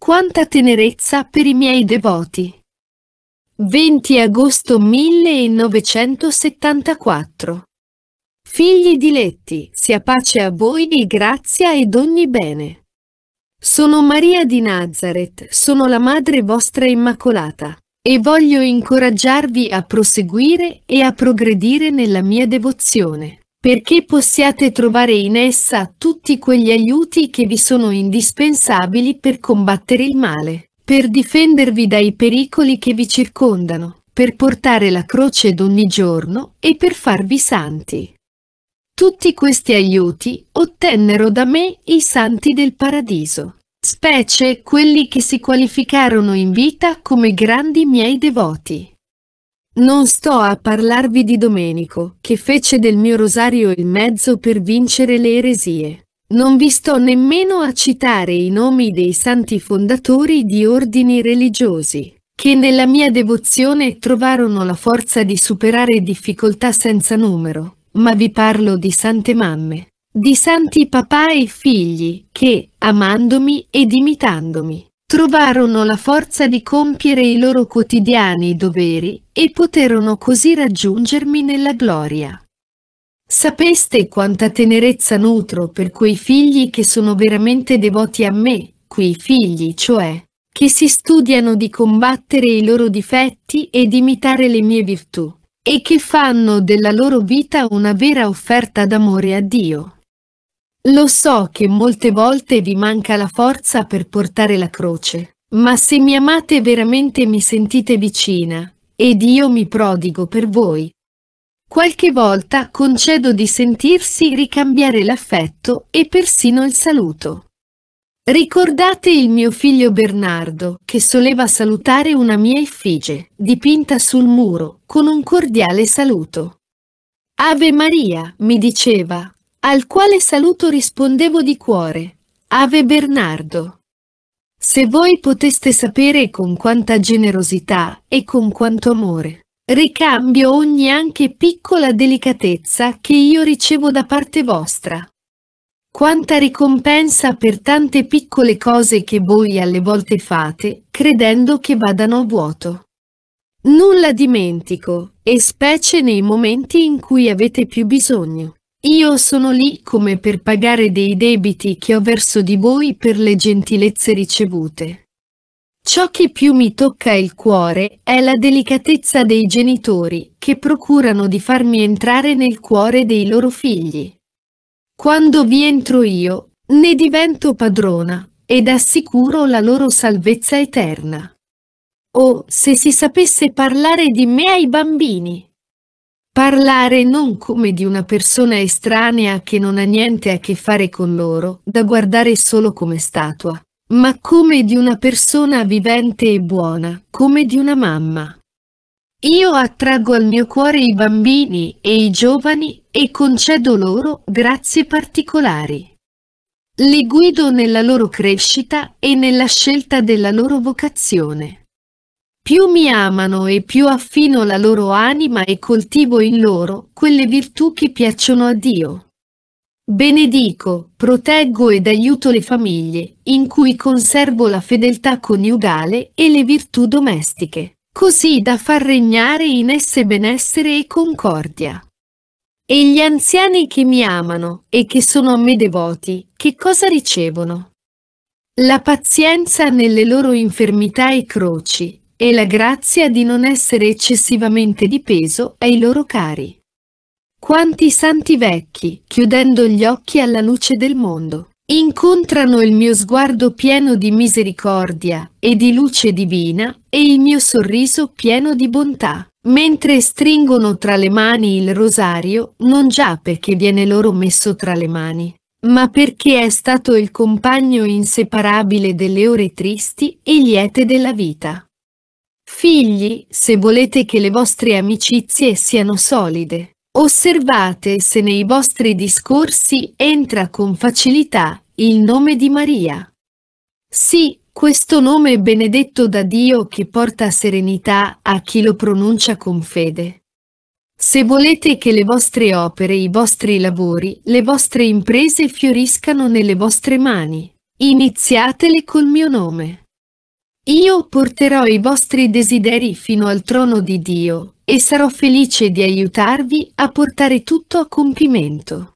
Quanta tenerezza per i miei devoti. 20 agosto 1974 Figli diletti, sia pace a voi e grazia ed ogni bene. Sono Maria di Nazareth, sono la Madre vostra Immacolata, e voglio incoraggiarvi a proseguire e a progredire nella mia devozione perché possiate trovare in essa tutti quegli aiuti che vi sono indispensabili per combattere il male, per difendervi dai pericoli che vi circondano, per portare la croce d'ogni giorno e per farvi santi. Tutti questi aiuti ottennero da me i santi del paradiso, specie quelli che si qualificarono in vita come grandi miei devoti. Non sto a parlarvi di Domenico, che fece del mio rosario il mezzo per vincere le eresie. Non vi sto nemmeno a citare i nomi dei santi fondatori di ordini religiosi, che nella mia devozione trovarono la forza di superare difficoltà senza numero, ma vi parlo di sante mamme, di santi papà e figli, che, amandomi ed imitandomi, trovarono la forza di compiere i loro quotidiani doveri e poterono così raggiungermi nella gloria. Sapeste quanta tenerezza nutro per quei figli che sono veramente devoti a me, quei figli, cioè, che si studiano di combattere i loro difetti e di imitare le mie virtù, e che fanno della loro vita una vera offerta d'amore a Dio. Lo so che molte volte vi manca la forza per portare la croce, ma se mi amate veramente mi sentite vicina, ed io mi prodigo per voi. Qualche volta concedo di sentirsi ricambiare l'affetto e persino il saluto. Ricordate il mio figlio Bernardo, che soleva salutare una mia effigie, dipinta sul muro, con un cordiale saluto. Ave Maria, mi diceva, al quale saluto rispondevo di cuore. Ave Bernardo. Se voi poteste sapere con quanta generosità e con quanto amore ricambio ogni anche piccola delicatezza che io ricevo da parte vostra. Quanta ricompensa per tante piccole cose che voi alle volte fate, credendo che vadano a vuoto. Nulla dimentico, e specie nei momenti in cui avete più bisogno. Io sono lì come per pagare dei debiti che ho verso di voi per le gentilezze ricevute. Ciò che più mi tocca il cuore è la delicatezza dei genitori che procurano di farmi entrare nel cuore dei loro figli. Quando vi entro io, ne divento padrona ed assicuro la loro salvezza eterna. Oh, se si sapesse parlare di me ai bambini! Parlare non come di una persona estranea che non ha niente a che fare con loro, da guardare solo come statua, ma come di una persona vivente e buona, come di una mamma. Io attraggo al mio cuore i bambini e i giovani e concedo loro grazie particolari. Li guido nella loro crescita e nella scelta della loro vocazione. Più mi amano e più affino la loro anima e coltivo in loro quelle virtù che piacciono a Dio. Benedico, proteggo ed aiuto le famiglie, in cui conservo la fedeltà coniugale e le virtù domestiche, così da far regnare in esse benessere e concordia. E gli anziani che mi amano e che sono a me devoti, che cosa ricevono? La pazienza nelle loro infermità e croci, e la grazia di non essere eccessivamente di peso ai loro cari. Quanti santi vecchi, chiudendo gli occhi alla luce del mondo, incontrano il mio sguardo pieno di misericordia e di luce divina e il mio sorriso pieno di bontà, mentre stringono tra le mani il rosario non già perché viene loro messo tra le mani, ma perché è stato il compagno inseparabile delle ore tristi e liete della vita. Figli, se volete che le vostre amicizie siano solide, osservate se nei vostri discorsi entra con facilità il nome di Maria. Sì, questo nome è benedetto da Dio che porta serenità a chi lo pronuncia con fede. Se volete che le vostre opere, i vostri lavori, le vostre imprese fioriscano nelle vostre mani, iniziatele col mio nome. Io porterò i vostri desideri fino al trono di Dio, e sarò felice di aiutarvi a portare tutto a compimento.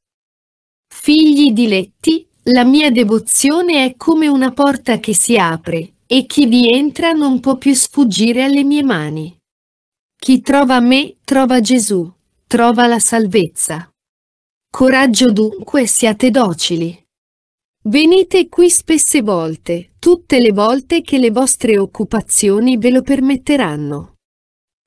Figli diletti, la mia devozione è come una porta che si apre, e chi vi entra non può più sfuggire alle mie mani. Chi trova me, trova Gesù, trova la salvezza. Coraggio dunque, siate docili. Venite qui spesse volte, tutte le volte che le vostre occupazioni ve lo permetteranno.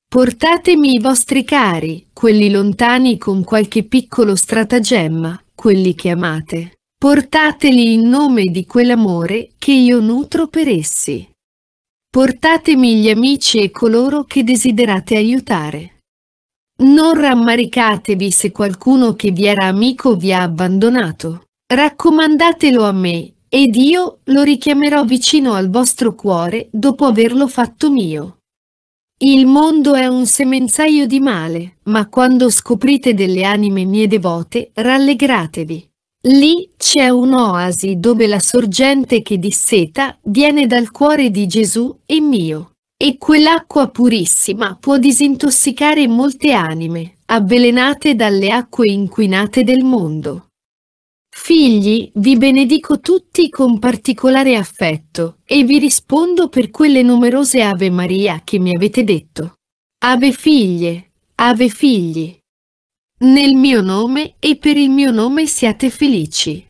Portatemi i vostri cari, quelli lontani con qualche piccolo stratagemma, quelli che amate. Portateli in nome di quell'amore che io nutro per essi. Portatemi gli amici e coloro che desiderate aiutare. Non rammaricatevi se qualcuno che vi era amico vi ha abbandonato. Raccomandatelo a me, ed io lo richiamerò vicino al vostro cuore dopo averlo fatto mio. Il mondo è un semenzaio di male, ma quando scoprite delle anime mie devote, rallegratevi. Lì c'è un'oasi dove la sorgente che disseta viene dal cuore di Gesù e mio. E quell'acqua purissima può disintossicare molte anime, avvelenate dalle acque inquinate del mondo. Figli, vi benedico tutti con particolare affetto, e vi rispondo per quelle numerose Ave Maria che mi avete detto. Ave figlie, Ave figli. Nel mio nome e per il mio nome siate felici.